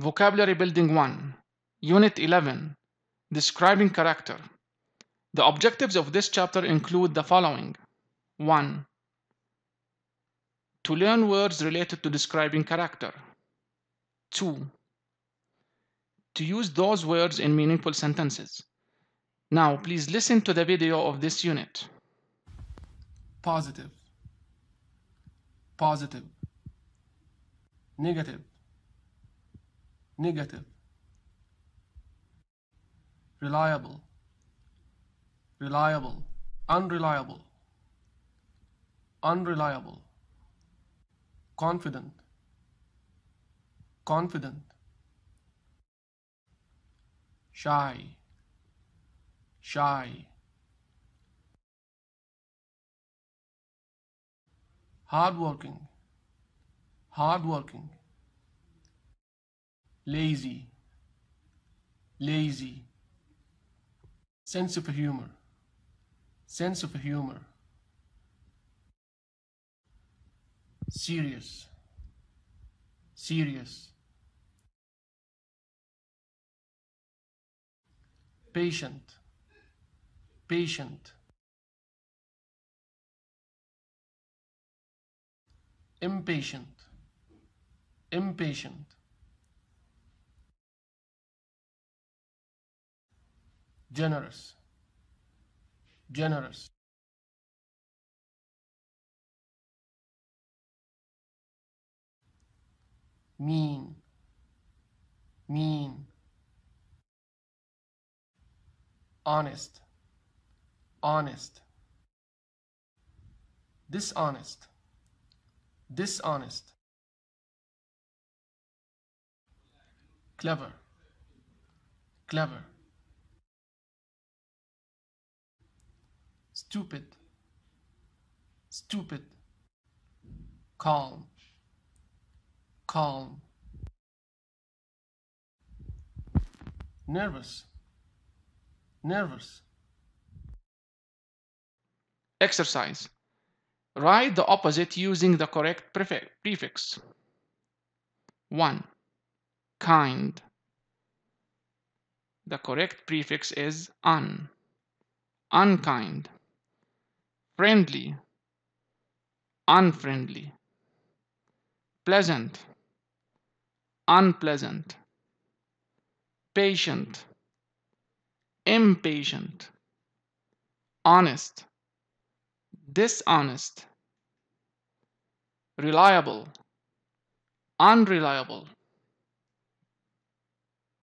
Vocabulary Building 1, Unit 11 Describing Character. The objectives of this chapter include the following 1. To learn words related to describing character. 2. To use those words in meaningful sentences. Now, please listen to the video of this unit. Positive, positive, negative negative, reliable, reliable, unreliable, unreliable, confident, confident, shy, shy, hardworking, hardworking, lazy, lazy, sense of humor, sense of humor, serious, serious, patient, patient, impatient, impatient. generous generous mean mean honest honest dishonest dishonest clever clever stupid, stupid, calm, calm, nervous, nervous. Exercise. Write the opposite using the correct prefix. 1. Kind. The correct prefix is un. Unkind friendly, unfriendly, pleasant, unpleasant, patient, impatient, honest, dishonest, reliable, unreliable,